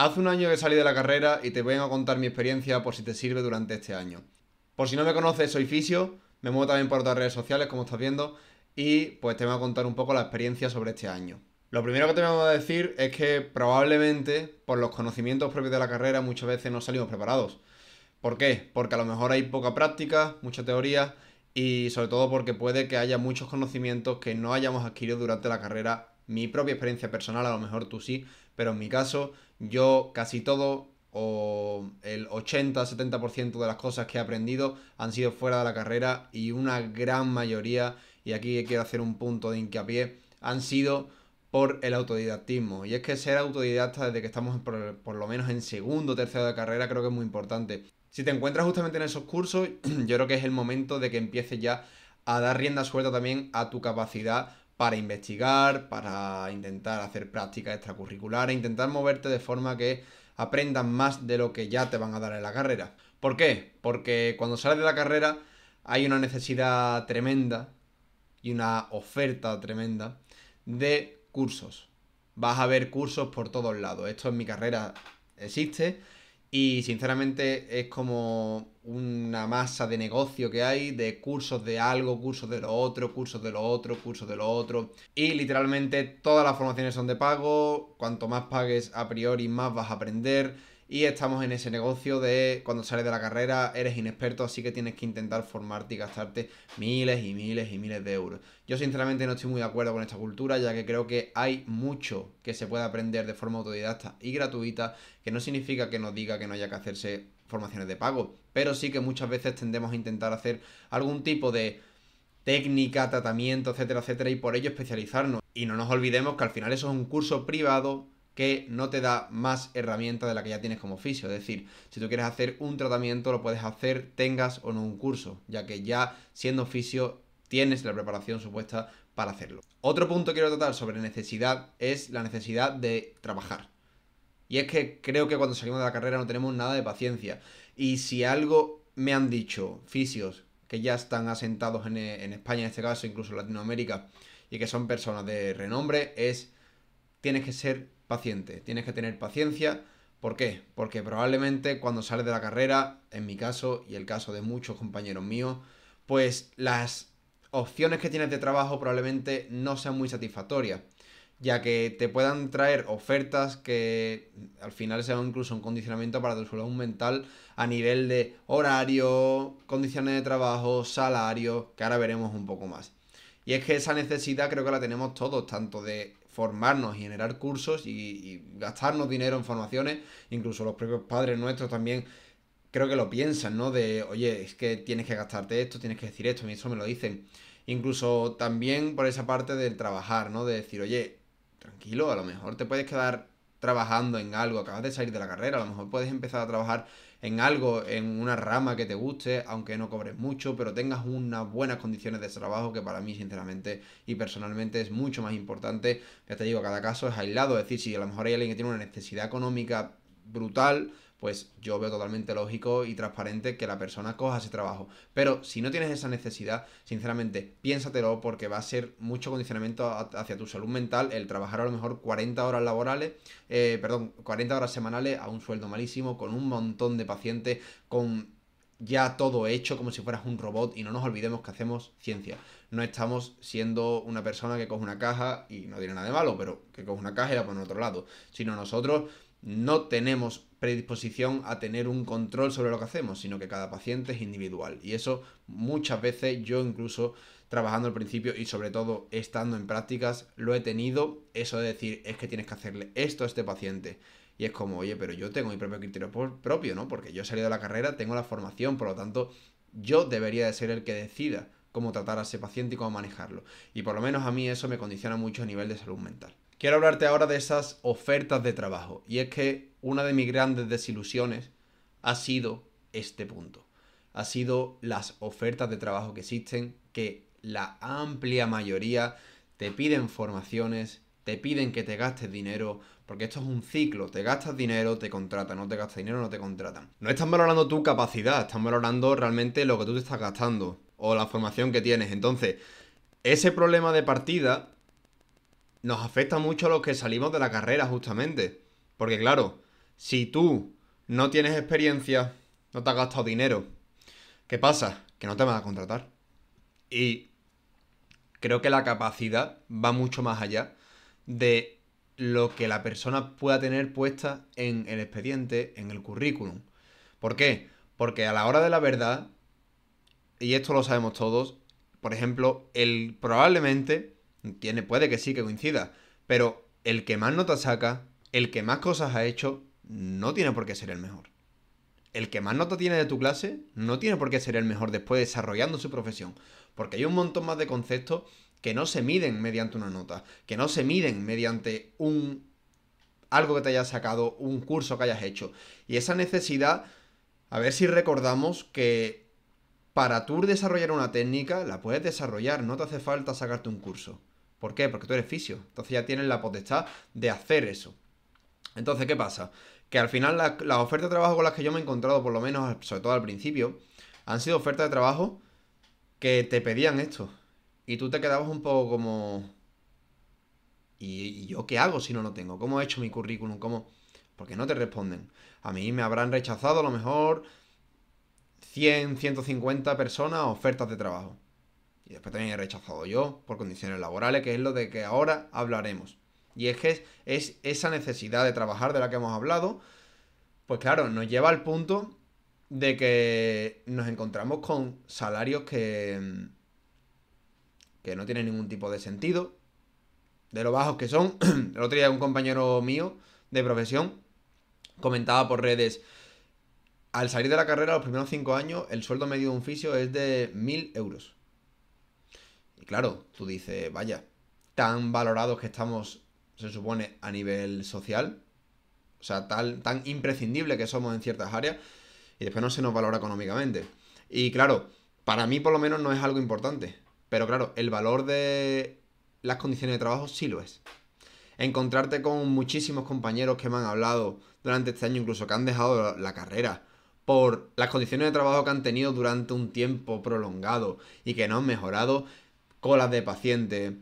Hace un año que salí de la carrera y te voy a contar mi experiencia por si te sirve durante este año. Por si no me conoces, soy Fisio, me muevo también por otras redes sociales, como estás viendo, y pues te voy a contar un poco la experiencia sobre este año. Lo primero que te voy a decir es que probablemente por los conocimientos propios de la carrera muchas veces no salimos preparados. ¿Por qué? Porque a lo mejor hay poca práctica, mucha teoría y sobre todo porque puede que haya muchos conocimientos que no hayamos adquirido durante la carrera mi propia experiencia personal, a lo mejor tú sí, pero en mi caso yo casi todo o el 80-70% de las cosas que he aprendido han sido fuera de la carrera y una gran mayoría, y aquí quiero hacer un punto de hincapié, han sido por el autodidactismo. Y es que ser autodidacta desde que estamos por, lo menos en segundo o tercero de carrera creo que es muy importante. Si te encuentras justamente en esos cursos, yo creo que es el momento de que empieces ya a dar rienda suelta también a tu capacidad para investigar, para intentar hacer prácticas extracurriculares, intentar moverte de forma que aprendas más de lo que ya te van a dar en la carrera. ¿Por qué? Porque cuando sales de la carrera hay una necesidad tremenda y una oferta tremenda de cursos. Vas a ver cursos por todos lados. Esto en mi carrera existe, y sinceramente es como una masa de negocio que hay, de cursos de algo, cursos de lo otro, cursos de lo otro, cursos de lo otro. Y literalmente todas las formaciones son de pago, cuanto más pagues a priori más vas a aprender. Y estamos en ese negocio de cuando sales de la carrera eres inexperto, así que tienes que intentar formarte y gastarte miles y miles y miles de euros. Yo sinceramente no estoy muy de acuerdo con esta cultura, ya que creo que hay mucho que se puede aprender de forma autodidacta y gratuita, que no significa que nos diga que no haya que hacerse formaciones de pago, pero sí que muchas veces tendemos a intentar hacer algún tipo de técnica, tratamiento, etcétera, etcétera, y por ello especializarnos. Y no nos olvidemos que al final eso es un curso privado que no te da más herramienta de la que ya tienes como fisio. Es decir, si tú quieres hacer un tratamiento, lo puedes hacer tengas o no un curso, ya que ya siendo fisio tienes la preparación supuesta para hacerlo. Otro punto que quiero tratar sobre necesidad es la necesidad de trabajar. Y es que creo que cuando salimos de la carrera no tenemos nada de paciencia. Y si algo me han dicho fisios que ya están asentados en, eh, en España, en este caso, incluso en Latinoamérica, y que son personas de renombre, es tienes que ser paciente, tienes que tener paciencia. ¿Por qué? Porque probablemente cuando sales de la carrera, en mi caso y el caso de muchos compañeros míos, pues las opciones que tienes de trabajo probablemente no sean muy satisfactorias, ya que te puedan traer ofertas que al final sean incluso un condicionamiento para tu salud mental a nivel de horario, condiciones de trabajo, salario, que ahora veremos un poco más. Y es que esa necesidad creo que la tenemos todos, tanto de formarnos generar cursos y, gastarnos dinero en formaciones, incluso los propios padres nuestros también creo que lo piensan, ¿no? De, oye, es que tienes que gastarte esto, tienes que decir esto, a eso me lo dicen. Incluso también por esa parte del trabajar, ¿no? De decir, oye, tranquilo, a lo mejor te puedes quedar trabajando en algo, acabas de salir de la carrera, a lo mejor puedes empezar a trabajar en algo, en una rama que te guste, aunque no cobres mucho, pero tengas unas buenas condiciones de trabajo, que para mí, sinceramente y personalmente, es mucho más importante. Ya te digo, cada caso es aislado, es decir, si a lo mejor hay alguien que tiene una necesidad económica brutal, pues yo veo totalmente lógico y transparente que la persona coja ese trabajo. Pero si no tienes esa necesidad, sinceramente, piénsatelo porque va a ser mucho condicionamiento hacia tu salud mental el trabajar a lo mejor 40 horas laborales, eh, perdón, 40 horas semanales a un sueldo malísimo, con un montón de pacientes, con ya todo hecho como si fueras un robot y no nos olvidemos que hacemos ciencia. No estamos siendo una persona que coja una caja y no tiene nada de malo, pero que coja una caja y la pone otro lado, sino nosotros no tenemos predisposición a tener un control sobre lo que hacemos, sino que cada paciente es individual. Y eso muchas veces yo incluso trabajando al principio y sobre todo estando en prácticas lo he tenido, eso de decir es que tienes que hacerle esto a este paciente. Y es como, oye, pero yo tengo mi propio criterio propio, ¿no? Porque yo he salido de la carrera, tengo la formación, por lo tanto, yo debería de ser el que decida cómo tratar a ese paciente y cómo manejarlo. Y por lo menos a mí eso me condiciona mucho a nivel de salud mental. Quiero hablarte ahora de esas ofertas de trabajo. Y es que una de mis grandes desilusiones ha sido este punto. Ha sido las ofertas de trabajo que existen, que la amplia mayoría te piden formaciones, te piden que te gastes dinero, porque esto es un ciclo, te gastas dinero, te contratan, no te gastas dinero, no te contratan. No están valorando tu capacidad, están valorando realmente lo que tú te estás gastando o la formación que tienes. Entonces, ese problema de partida nos afecta mucho a los que salimos de la carrera justamente. Porque claro, si tú no tienes experiencia, no te has gastado dinero, ¿qué pasa? Que no te van a contratar. Y creo que la capacidad va mucho más allá de lo que la persona pueda tener puesta en el expediente, en el currículum. ¿Por qué? Porque a la hora de la verdad, y esto lo sabemos todos, por ejemplo, el probablemente, tiene, puede que sí que coincida, pero el que más notas saca, el que más cosas ha hecho, no tiene por qué ser el mejor. El que más nota tiene de tu clase no tiene por qué ser el mejor después desarrollando su profesión, porque hay un montón más de conceptos que no se miden mediante una nota, que no se miden mediante un algo que te hayas sacado, un curso que hayas hecho. Y esa necesidad, a ver si recordamos que para tú desarrollar una técnica, la puedes desarrollar, no te hace falta sacarte un curso. ¿Por qué? Porque tú eres fisio. Entonces ya tienes la potestad de hacer eso. Entonces, ¿qué pasa? que al final las ofertas de trabajo con las que yo me he encontrado, por lo menos, sobre todo al principio, han sido ofertas de trabajo que te pedían esto. Y tú te quedabas un poco como... ¿Y, yo qué hago si no lo tengo? ¿Cómo he hecho mi currículum? ¿Cómo...? Porque no te responden. A mí me habrán rechazado a lo mejor 100, 150 personas ofertas de trabajo. Y después también he rechazado yo por condiciones laborales, que es lo de que ahora hablaremos. Y es que es esa necesidad de trabajar de la que hemos hablado, pues claro, nos lleva al punto de que nos encontramos con salarios que, mm, que no tienen ningún tipo de sentido, de lo bajos que son. El otro día un compañero mío de profesión comentaba por redes, al salir de la carrera los primeros cinco años el sueldo medio de un fisio es de mil euros. Y claro, tú dices, vaya, tan valorados que estamos se supone, a nivel social. O sea, tal, tan imprescindible que somos en ciertas áreas. Y después no se nos valora económicamente. Y claro, para mí por lo menos no es algo importante. Pero claro, el valor de las condiciones de trabajo sí lo es. Encontrarte con muchísimos compañeros que me han hablado durante este año, incluso que han dejado la carrera por las condiciones de trabajo que han tenido durante un tiempo prolongado y que no han mejorado, colas de pacientes,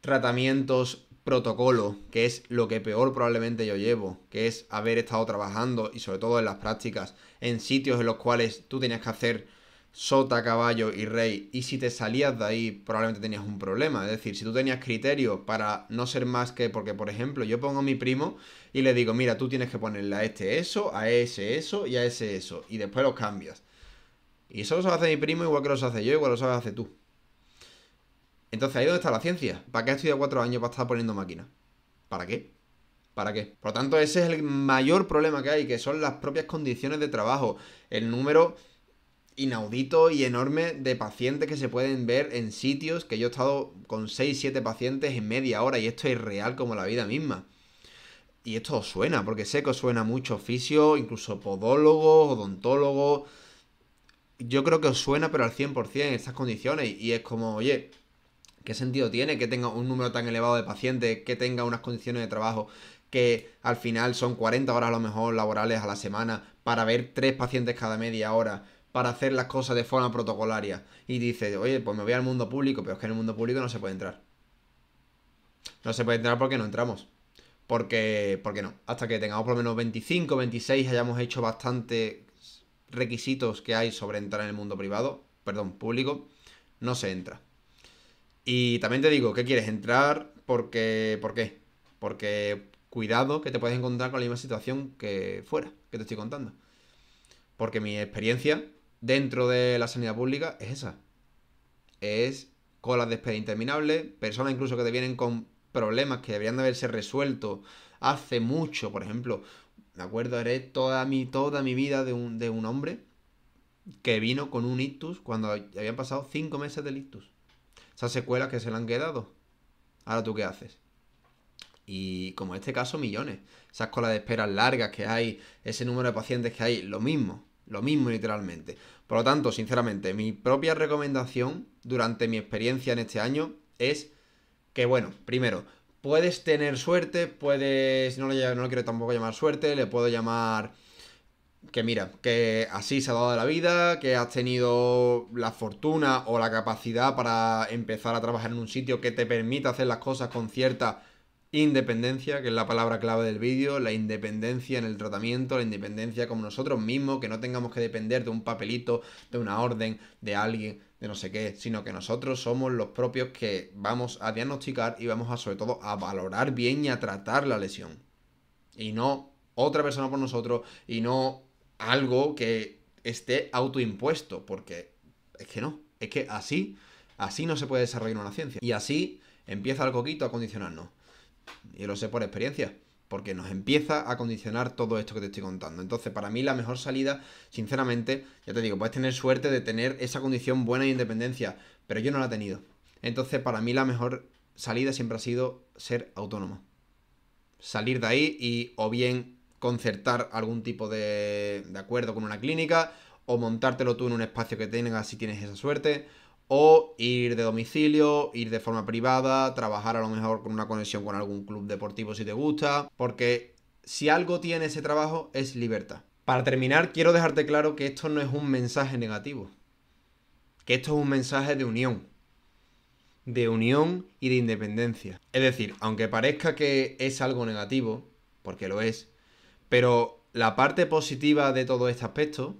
tratamientos protocolo, que es lo que peor probablemente yo llevo, que es haber estado trabajando y sobre todo en las prácticas, en sitios en los cuales tú tenías que hacer sota, caballo y rey, y si te salías de ahí probablemente tenías un problema. Es decir, si tú tenías criterio para no ser más que, porque por ejemplo yo pongo a mi primo y le digo, mira, tú tienes que ponerle a este eso, a ese eso y a ese eso, y después los cambias. Y eso lo hace mi primo igual que lo hace yo, igual lo hace tú. Entonces ahí es donde está la ciencia. ¿Para qué he estudiado cuatro años para estar poniendo máquinas? ¿Para qué? ¿Para qué? Por lo tanto, ese es el mayor problema que hay, que son las propias condiciones de trabajo, el número inaudito y enorme de pacientes que se pueden ver en sitios que yo he estado con 6, 7 pacientes en media hora y esto es real como la vida misma. Y esto os suena, porque sé que os suena mucho oficio, incluso podólogo, odontólogo. Yo creo que os suena, pero al 100% en estas condiciones. Y es como, oye, ¿Qué sentido tiene que tenga un número tan elevado de pacientes, que tenga unas condiciones de trabajo que al final son 40 horas a lo mejor laborales a la semana para ver tres pacientes cada media hora? para hacer las cosas de forma protocolaria y dice, oye, pues me voy al mundo público, pero es que en el mundo público no se puede entrar. No se puede entrar porque no entramos. Porque, porque no. Hasta que tengamos por lo menos 25, 26, hayamos hecho bastantes requisitos que hay sobre entrar en el mundo privado, perdón, público, no se entra. Y también te digo, ¿qué quieres? ¿Entrar? Porque, ¿Por qué? Porque cuidado que te puedes encontrar con la misma situación que fuera, que te estoy contando. Porque mi experiencia dentro de la sanidad pública es esa. Es colas de espera interminables, personas incluso que te vienen con problemas que deberían de haberse resuelto hace mucho. Por ejemplo, me acuerdo, haré toda mi, toda mi vida de un, de un hombre que vino con un ictus cuando habían pasado cinco meses del ictus esas secuelas que se le han quedado. Ahora tú qué haces. Y como en este caso, millones. Esas colas de esperas largas que hay, ese número de pacientes que hay, lo mismo, lo mismo literalmente. Por lo tanto, sinceramente, mi propia recomendación durante mi experiencia en este año es que, bueno, primero, puedes tener suerte, puedes, no lo, no quiero tampoco llamar suerte, le puedo llamar que mira, que así se ha dado la vida, que has tenido la fortuna o la capacidad para empezar a trabajar en un sitio que te permita hacer las cosas con cierta independencia, que es la palabra clave del vídeo, la independencia en el tratamiento, la independencia como nosotros mismos, que no tengamos que depender de un papelito, de una orden, de alguien, de no sé qué, sino que nosotros somos los propios que vamos a diagnosticar y vamos a sobre todo a valorar bien y a tratar la lesión. Y no otra persona por nosotros y no algo que esté autoimpuesto, porque es que no, es que así, así no se puede desarrollar una ciencia. Y así empieza el coquito a condicionarnos. Y lo sé por experiencia, porque nos empieza a condicionar todo esto que te estoy contando. Entonces, para mí la mejor salida, sinceramente, ya te digo, puedes tener suerte de tener esa condición buena de independencia, pero yo no la he tenido. Entonces, para mí la mejor salida siempre ha sido ser autónomo. Salir de ahí y o bien concertar algún tipo de, acuerdo con una clínica o montártelo tú en un espacio que tengas si tienes esa suerte o ir de domicilio, ir de forma privada, trabajar a lo mejor con una conexión con algún club deportivo si te gusta, porque si algo tiene ese trabajo es libertad. Para terminar, quiero dejarte claro que esto no es un mensaje negativo, que esto es un mensaje de unión, de unión y de independencia. Es decir, aunque parezca que es algo negativo, porque lo es, pero la parte positiva de todo este aspecto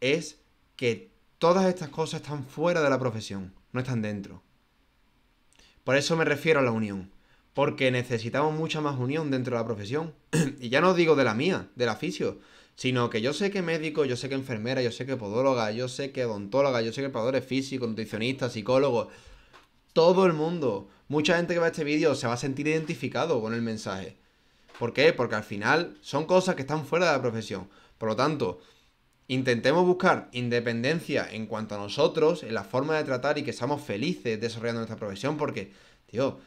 es que todas estas cosas están fuera de la profesión, no están dentro. Por eso me refiero a la unión, porque necesitamos mucha más unión dentro de la profesión. y ya no digo de la mía, del aficio, sino que yo sé que médico, yo sé que enfermera, yo sé que podóloga, yo sé que odontóloga, yo sé que preparadores físicos, nutricionistas, psicólogos, todo el mundo, mucha gente que ve este vídeo se va a sentir identificado con el mensaje. ¿Por qué? Porque al final son cosas que están fuera de la profesión. Por lo tanto, intentemos buscar independencia en cuanto a nosotros, en la forma de tratar y que seamos felices desarrollando nuestra profesión, porque, tío,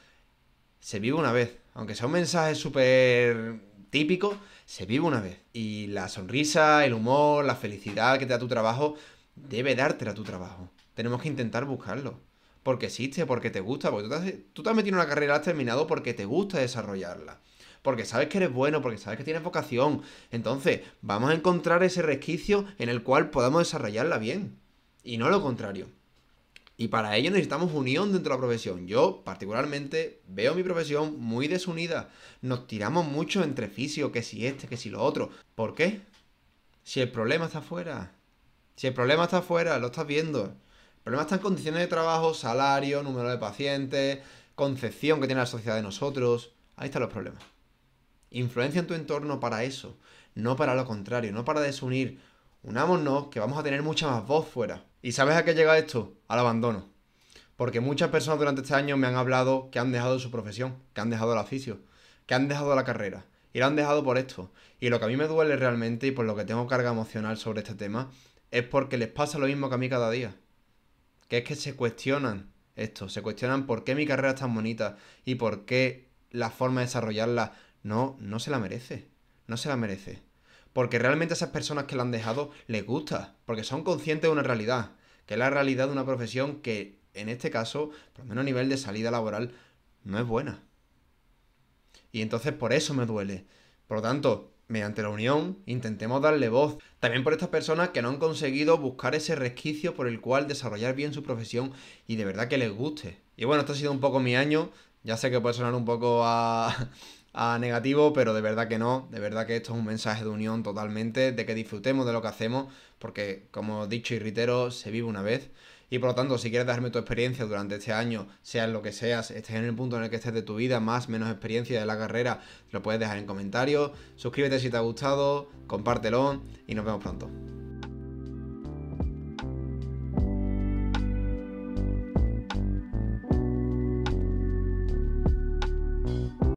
se vive una vez. Aunque sea un mensaje súper típico, se vive una vez. Y la sonrisa, el humor, la felicidad que te da tu trabajo, debe dártela tu trabajo. Tenemos que intentar buscarlo. Porque existe, porque te gusta, porque tú te has, tú te metido en una carrera, has terminado porque te gusta desarrollarla porque sabes que eres bueno, porque sabes que tienes vocación. Entonces, vamos a encontrar ese resquicio en el cual podamos desarrollarla bien. Y no lo contrario. Y para ello necesitamos unión dentro de la profesión. Yo, particularmente, veo mi profesión muy desunida. Nos tiramos mucho entre fisio, que si este, que si lo otro. ¿Por qué? Si el problema está afuera. Si el problema está afuera, lo estás viendo. El problema está en condiciones de trabajo, salario, número de pacientes, concepción que tiene la sociedad de nosotros. Ahí están los problemas. Influencia en tu entorno para eso, no para lo contrario, no para desunir. Unámonos, que vamos a tener mucha más voz fuera. ¿Y sabes a qué llega esto? Al abandono. Porque muchas personas durante este año me han hablado que han dejado su profesión, que han dejado el oficio, que han dejado la carrera, y la han dejado por esto. Y lo que a mí me duele realmente y por lo que tengo carga emocional sobre este tema es porque les pasa lo mismo que a mí cada día. Que es que se cuestionan esto, se cuestionan por qué mi carrera es tan bonita y por qué la forma de desarrollarla no, no se la merece. No se la merece. Porque realmente a esas personas que la han dejado les gusta, porque son conscientes de una realidad, que es la realidad de una profesión que, en este caso, por lo menos a nivel de salida laboral, no es buena. Y entonces por eso me duele. Por lo tanto, mediante la unión, intentemos darle voz. También por estas personas que no han conseguido buscar ese resquicio por el cual desarrollar bien su profesión y de verdad que les guste. Y bueno, esto ha sido un poco mi año. Ya sé que puede sonar un poco a, a negativo, pero de verdad que no, de verdad que esto es un mensaje de unión totalmente, de que disfrutemos de lo que hacemos, porque como he dicho y reitero, se vive una vez. Y por lo tanto, si quieres dejarme tu experiencia durante este año, seas lo que seas, estés en el punto en el que estés de tu vida, más menos experiencia de la carrera, lo puedes dejar en comentarios. Suscríbete si te ha gustado, compártelo y nos vemos pronto.